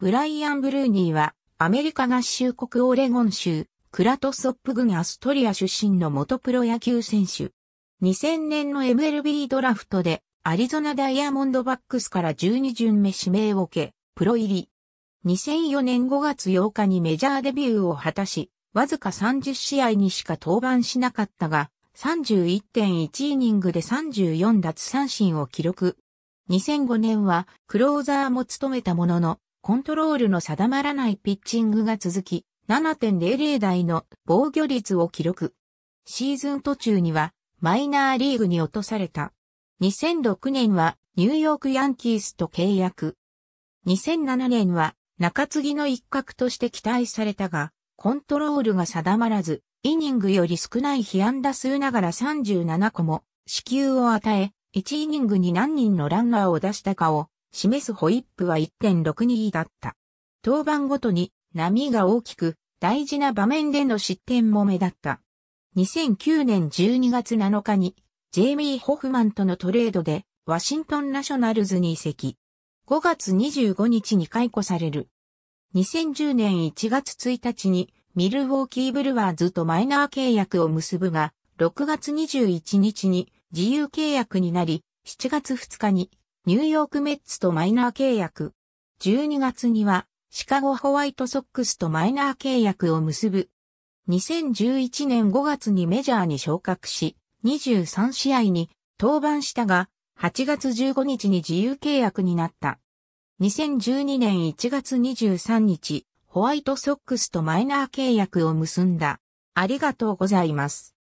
ブライアン・ブルーニーは、アメリカ合衆国オレゴン州、クラトソップ郡アストリア出身の元プロ野球選手。2000年の MLB ドラフトで、アリゾナダイヤモンドバックスから12巡目指名を受け、プロ入り。2004年5月8日にメジャーデビューを果たし、わずか30試合にしか登板しなかったが、31.1イニングで34奪三振を記録。2005年はクローザーも務めたものの、コントロールの定まらないピッチングが続き、7.00台の防御率を記録。シーズン途中にはマイナーリーグに落とされた。2006年はニューヨークヤンキースと契約。2007年は中継ぎの一角として期待されたが、コントロールが定まらず、イニングより少ない被安打数ながら37個も支給を与え、1イニングに何人のランナーを出したかを示すホイップは1.62だった。登板ごとに波が大きく、大事な場面での失点も目立った。2009年12月7日に、ジェイミー・ホフマンとのトレードで、ワシントン・ナショナルズに移籍。5月25日に解雇される。2010年1月1日に、ミルウォーキー・ブルワーズとマイナー契約を結ぶが、6月21日に自由契約になり、7月2日にニューヨークメッツとマイナー契約。12月には、シカゴホワイトソックスとマイナー契約を結ぶ。2011年5月にメジャーに昇格し、23試合に登板したが、8月15日に自由契約になった。2012年1月23日、ホワイトソックスとマイナー契約を結んだ。ありがとうございます。